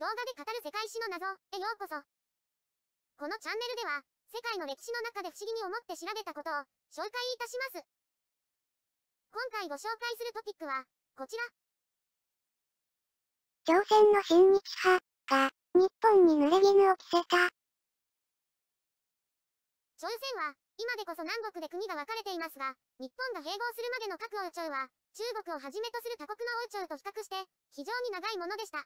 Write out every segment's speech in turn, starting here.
動画で語る世界史の謎へようこそ。このチャンネルでは、世界の歴史の中で不思議に思って調べたことを紹介いたします。今回ご紹介するトピックは、こちら。朝鮮の親日派が日本に濡れ衣を着せた。朝鮮は、今でこそ南北で国が分かれていますが、日本が併合するまでの各王朝は、中国をはじめとする他国の王朝と比較して、非常に長いものでした。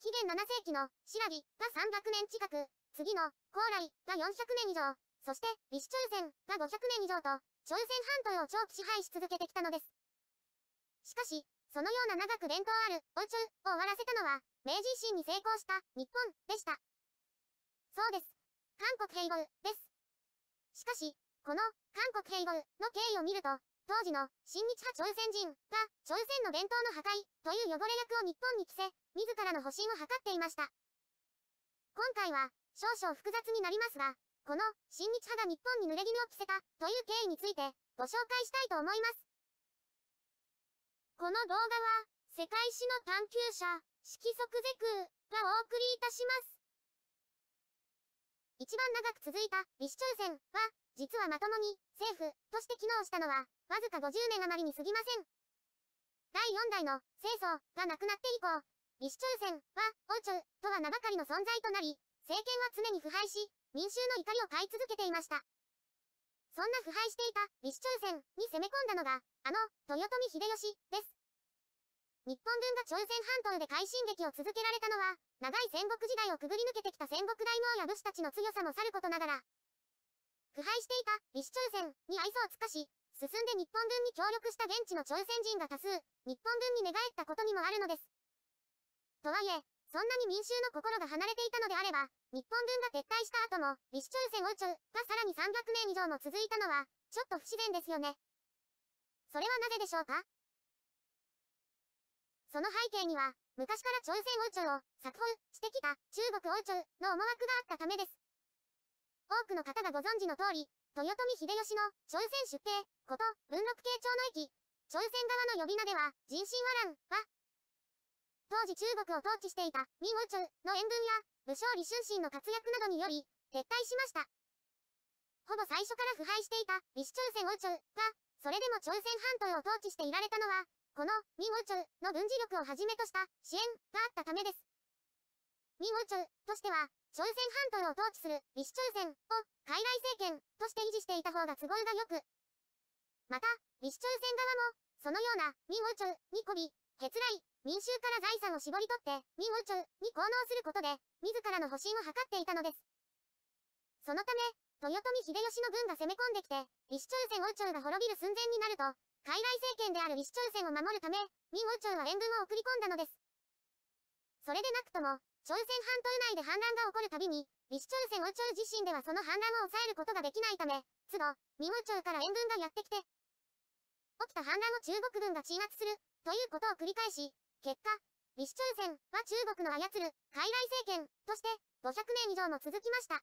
紀元7世紀のシラギが300年近く、次の高麗が400年以上、そして李氏朝鮮が500年以上と、朝鮮半島を長期支配し続けてきたのです。しかし、そのような長く伝統ある王朝を終わらせたのは、明治維新に成功した日本でした。そうです。韓国併合です。しかし、この韓国併合の経緯を見ると、当時の親日派朝鮮人が朝鮮の伝統の破壊という汚れ役を日本に着せ、自らの保身を図っていました。今回は少々複雑になりますが、この親日派が日本に濡れ衣を着せたという経緯についてご紹介したいと思います。この動画は世界史の探求者、色即是空がお送りいたします。一番長く続いた李氏朝鮮は、実はまともに政府として機能したのはわずか50年余りに過ぎません。第4代の清掃が亡くなって以降、李氏中戦は王朝とは名ばかりの存在となり、政権は常に腐敗し、民衆の怒りを買い続けていました。そんな腐敗していた李氏中戦に攻め込んだのが、あの、豊臣秀吉です。日本軍が朝鮮半島で快進撃を続けられたのは、長い戦国時代をくぐり抜けてきた戦国大名や武士たちの強さもさることながら、腐敗していた李氏中戦に愛想を尽かし、進んで日本軍に協力した現地の朝鮮人が多数、日本軍に寝返ったことにもあるのです。とはいえ、そんなに民衆の心が離れていたのであれば、日本軍が撤退した後も、李氏朝鮮宇宙がさらに300年以上も続いたのは、ちょっと不自然ですよね。それはなぜでしょうかその背景には、昔から朝鮮王朝を作法、してきた中国王朝の思惑があったためです。多くの方がご存知の通り、豊臣秀吉の、朝鮮出兵、こと、文禄慶長の駅、朝鮮側の呼び名では、人心和乱、は、当時中国を統治していた、明王朝の援軍や、武将李春心の活躍などにより、撤退しました。ほぼ最初から腐敗していた、李氏朝鮮王朝が、それでも朝鮮半島を統治していられたのは、この、明王朝の軍事力をはじめとした、支援があったためです。明王朝としては、朝鮮半島を統治する李氏朝鮮を傀儡政権として維持していた方が都合が良く、また、李氏朝鮮側も、そのような、民王朝に媚び、欠来、民衆から財産を絞り取って、民王朝に効能することで、自らの保身を図っていたのです。そのため、豊臣秀吉の軍が攻め込んできて、李氏朝鮮王朝が滅びる寸前になると、傀儡政権である李氏朝鮮を守るため、民王朝は援軍を送り込んだのです。それでなくとも、朝鮮半島内で反乱が起こるたびに、李氏朝鮮王朝自身ではその反乱を抑えることができないため、都度、明王朝から援軍がやってきて、起きた反乱を中国軍が鎮圧する、ということを繰り返し、結果、李氏朝鮮は中国の操る、傀儡政権、として、500年以上も続きました。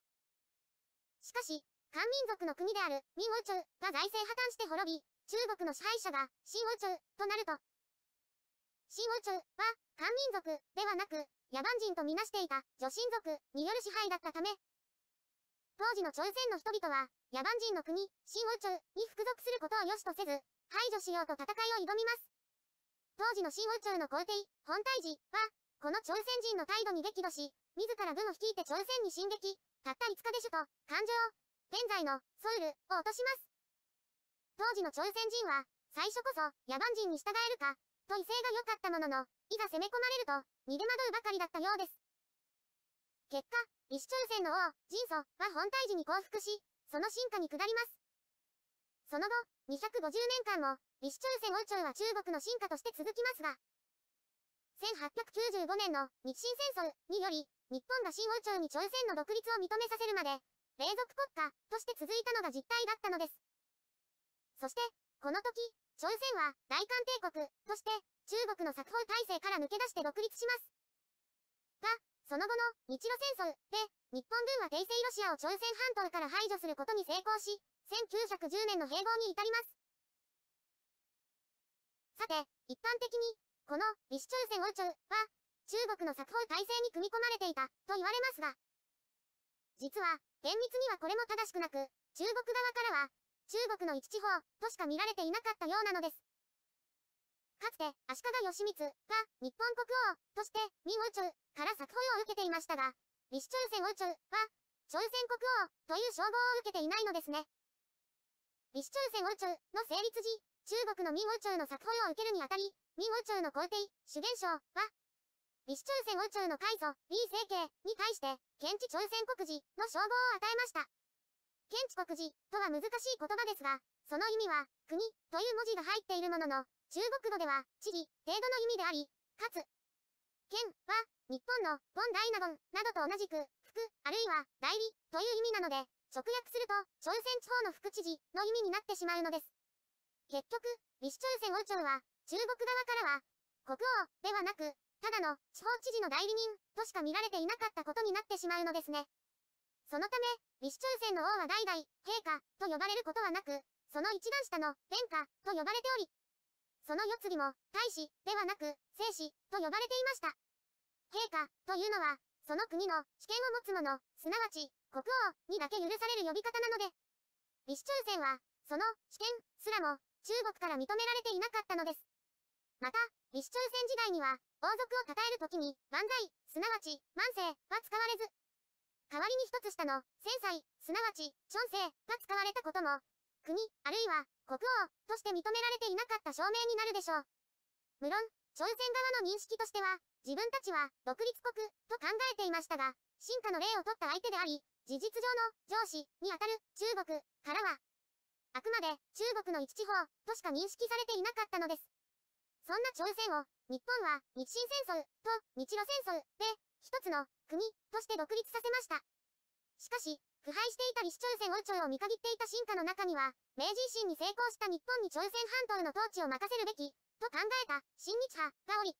しかし、漢民族の国である、明王朝が財政破綻して滅び、中国の支配者が、新王朝、となると、シンオチュは、漢民族ではなく、野蛮人とみなしていた女神族による支配だったため、当時の朝鮮の人々は、野蛮人の国、新王朝に服属することを良しとせず、排除しようと戦いを挑みます。当時の新王朝の皇帝、本大寺は、この朝鮮人の態度に激怒し、自ら軍を率いて朝鮮に進撃、たった5日で首都、漢状、現在のソウルを落とします。当時の朝鮮人は、最初こそ野蛮人に従えるか、と威勢が良かったものの、いざ攻め込まれると、逃げ惑うばかりだったようです。結果、李氏中戦の王、神祖は本体時に降伏し、その進化に下ります。その後、250年間も、李氏中戦王朝は中国の進化として続きますが、1895年の日清戦争により、日本が新王朝に朝鮮の独立を認めさせるまで、隷属国家として続いたのが実態だったのです。そして、この時、朝鮮は大韓帝国として中国の作法体制から抜け出して独立します。が、その後の日露戦争で日本軍は帝政ロシアを朝鮮半島から排除することに成功し、1910年の併合に至ります。さて、一般的に、この李氏朝鮮王朝は中国の作法体制に組み込まれていたと言われますが、実は、厳密にはこれも正しくなく、中国側からは、中国の一地方としか見られていなかったようなのです。かつて、足利義満は日本国王として、明宇宙から作法を受けていましたが、氏朝鮮宇宙は、朝鮮国王という称号を受けていないのですね。氏朝鮮宇宙の成立時、中国の明宇宙の作法を受けるにあたり、明宇宙の皇帝、主元将は、氏朝鮮宇宙の開祖、李成慶に対して、県知朝鮮国寺の称号を与えました。県知国寺とは難しい言葉ですが、その意味は、国という文字が入っているものの、中国語では、地理、程度の意味であり、かつ、県は、日本の、ボンダイナゴン、などと同じく、福、あるいは、代理、という意味なので、直訳すると、朝鮮地方の副知事、の意味になってしまうのです。結局、李氏朝鮮王朝は、中国側からは、国王、ではなく、ただの、地方知事の代理人、としか見られていなかったことになってしまうのですね。そのため、李子中ュの王は代々、陛下、と呼ばれることはなく、その一段下の、殿下、と呼ばれており、その世継ぎも、大使、ではなく、聖使、と呼ばれていました。陛下、というのは、その国の、主権を持つ者、すなわち、国王、にだけ許される呼び方なので、李子中ュは、その、主権、すらも、中国から認められていなかったのです。また、李子中ュ時代には、王族を称える時に、万歳、すなわち、万世、は使われず、代わりに一つ下の、千歳、すなわち、チョンセイが使われたことも、国、あるいは、国王、として認められていなかった証明になるでしょう。無論、朝鮮側の認識としては、自分たちは、独立国、と考えていましたが、進化の例を取った相手であり、事実上の、上司、にあたる、中国、からは、あくまで、中国の一地方、としか認識されていなかったのです。そんな朝鮮を、日本は、日清戦争、と、日露戦争、で、一つの、国、として独立させました。しかし、腐敗していた李主朝鮮王朝を見限っていた進化の中には、明治維新に成功した日本に朝鮮半島の統治を任せるべき、と考えた、新日派がおり、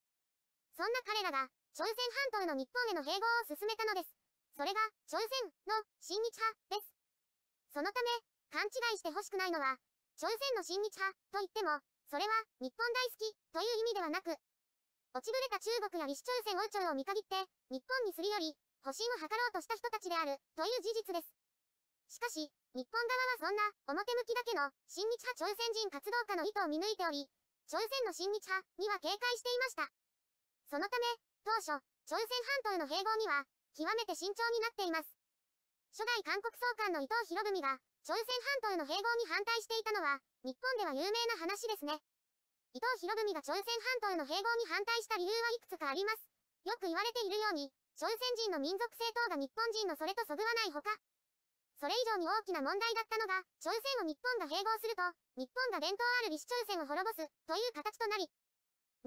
そんな彼らが、朝鮮半島の日本への併合を進めたのです。それが、朝鮮の新日派です。そのため、勘違いしてほしくないのは、朝鮮の新日派といっても、それは日本大好きという意味ではなく、落ちぶれた中国や李氏朝鮮王朝を見限って、日本にすり寄り、保身を図ろうとした人たちである、という事実です。しかし、日本側はそんな、表向きだけの、親日派朝鮮人活動家の意図を見抜いており、朝鮮の親日派には警戒していました。そのため、当初、朝鮮半島の併合には、極めて慎重になっています。初代韓国総監の伊藤博文が、朝鮮半島の併合に反対していたのは、日本では有名な話ですね。伊藤博文が朝鮮半島の併合に反対した理由はいくつかあります。よく言われているように、朝鮮人の民族性等が日本人のそれとそぐわないほか、それ以上に大きな問題だったのが、朝鮮を日本が併合すると、日本が伝統ある李氏朝鮮を滅ぼす、という形となり、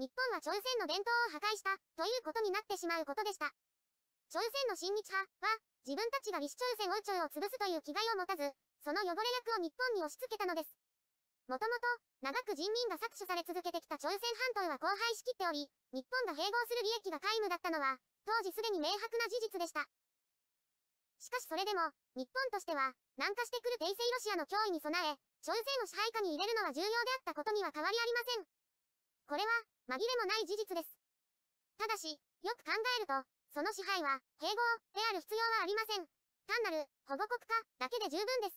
日本は朝鮮の伝統を破壊した、ということになってしまうことでした。朝鮮の親日派は、自分たちが李氏朝鮮王朝を潰すという気概を持たず、その汚れ役を日本に押し付けたのです。もともと、長く人民が搾取され続けてきた朝鮮半島は荒廃しきっており、日本が併合する利益が皆無だったのは、当時すでに明白な事実でした。しかしそれでも、日本としては、南下してくる帝政ロシアの脅威に備え、朝鮮を支配下に入れるのは重要であったことには変わりありません。これは、紛れもない事実です。ただし、よく考えると、その支配は、併合、である必要はありません。単なる、保護国家、だけで十分です。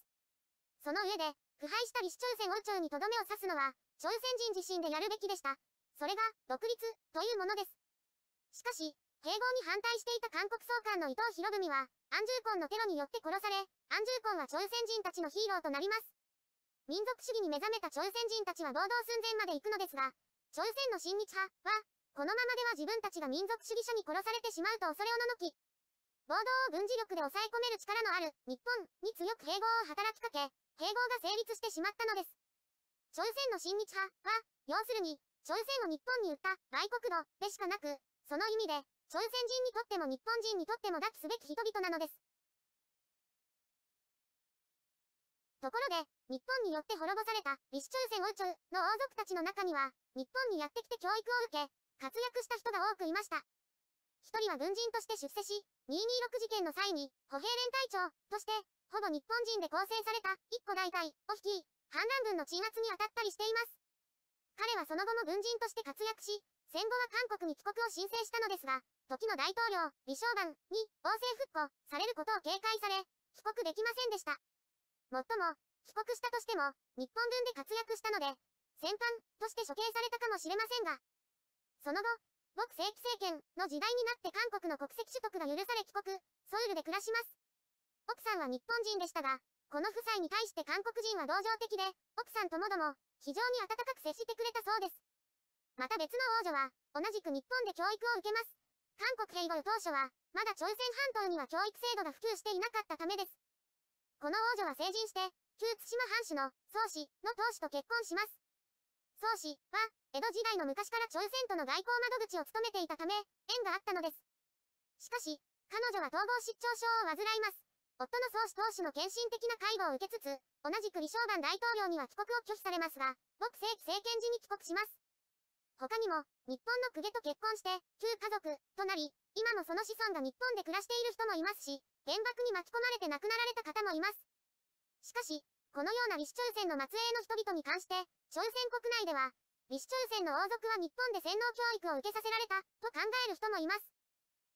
その上で、腐敗した李氏朝鮮王朝にとどめを刺すのは、朝鮮人自身でやるべきでした。それが、独立、というものです。しかし、併合に反対していた韓国総監の伊藤博文は、安コンのテロによって殺され、安コンは朝鮮人たちのヒーローとなります。民族主義に目覚めた朝鮮人たちは暴動寸前まで行くのですが、朝鮮の親日派は、このままでは自分たちが民族主義者に殺されてしまうと恐れをののき、暴動を軍事力で抑え込める力のある日本に強く併合を働きかけ、併合が成立してしまったのです。朝鮮の親日派は、要するに、朝鮮を日本に売った外国奴でしかなく、その意味で、朝鮮人にとっても日本人にとっても抱きすべき人々なのです。ところで、日本によって滅ぼされた、李氏朝鮮王朝の王族たちの中には、日本にやってきて教育を受け、活躍した人が多くいました。一人は軍人として出世し、226事件の際に、歩兵連隊長としてほぼ日本人で構成された、一個大隊、を率い、反乱軍の鎮圧に当たったりしています。彼はその後も軍人として活躍し、戦後は韓国に帰国を申請したのですが、時の大統領、李承晩に、王政復古、されることを警戒され、帰国できませんでした。もっとも、帰国したとしても、日本軍で活躍したので、戦犯として処刑されたかもしれませんが、その後、極正規政権の時代になって韓国の国籍取得が許され帰国、ソウルで暮らします。奥さんは日本人でしたが、この夫妻に対して韓国人は同情的で、奥さんともども、非常に温かく接してくれたそうです。また別の王女は、同じく日本で教育を受けます。韓国併合当初は、まだ朝鮮半島には教育制度が普及していなかったためです。この王女は成人して、旧津島藩主の、宗氏の当主と結婚します。宗氏は、江戸時代の昔から朝鮮との外交窓口を務めていたため、縁があったのです。しかし、彼女は統合失調症を患います。投手の献身的な介護を受けつつ、同じく李承晩大統領には帰国を拒否されますが、朴正規政権時に帰国します。他にも、日本の公家と結婚して、旧家族、となり、今もその子孫が日本で暮らしている人もいますし、原爆に巻き込まれて亡くなられた方もいます。しかし、このような李氏朝鮮の末裔の人々に関して、朝鮮国内では、李氏朝鮮の王族は日本で洗脳教育を受けさせられた、と考える人もいます。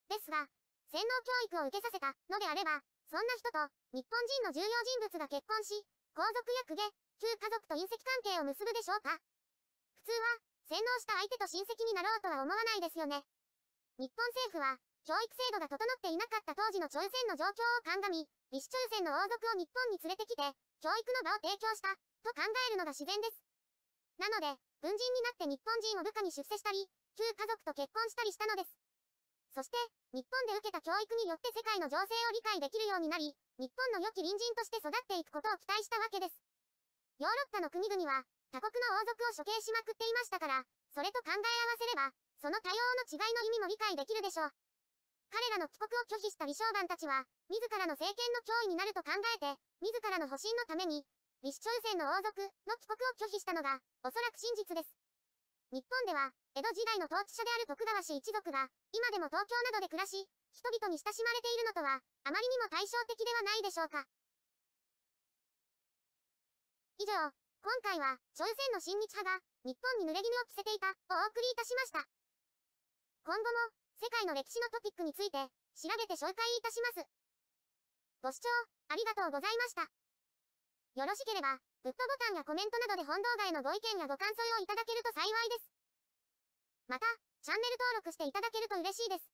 ですが、洗脳教育を受けさせた、のであれば、そんな人と、日本人の重要人物が結婚し、皇族や公家、旧家族と隕石関係を結ぶでしょうか普通は、洗脳した相手と親戚になろうとは思わないですよね。日本政府は、教育制度が整っていなかった当時の朝鮮の状況を鑑み、李氏朝鮮の王族を日本に連れてきて、教育の場を提供した、と考えるのが自然です。なので、軍人になって日本人を部下に出世したり、旧家族と結婚したりしたのです。そして、日本で受けた教育によって世界の情勢を理解できるようになり、日本の良き隣人として育っていくことを期待したわけです。ヨーロッパの国々は、他国の王族を処刑しまくっていましたから、それと考え合わせれば、その対応の違いの意味も理解できるでしょう。彼らの帰国を拒否した李承晩たちは、自らの政権の脅威になると考えて、自らの保身のために、李氏朝鮮の王族の帰国を拒否したのが、おそらく真実です。日本では、江戸時代の統治者である徳川氏一族が、今でも東京などで暮らし、人々に親しまれているのとは、あまりにも対照的ではないでしょうか。以上、今回は、朝鮮の親日派が、日本に濡れ衣を着せていた、をお送りいたしました。今後も、世界の歴史のトピックについて、調べて紹介いたします。ご視聴、ありがとうございました。よろしければ、グッドボタンやコメントなどで本動画へのご意見やご感想をいただけると幸いです。また、チャンネル登録していただけると嬉しいです。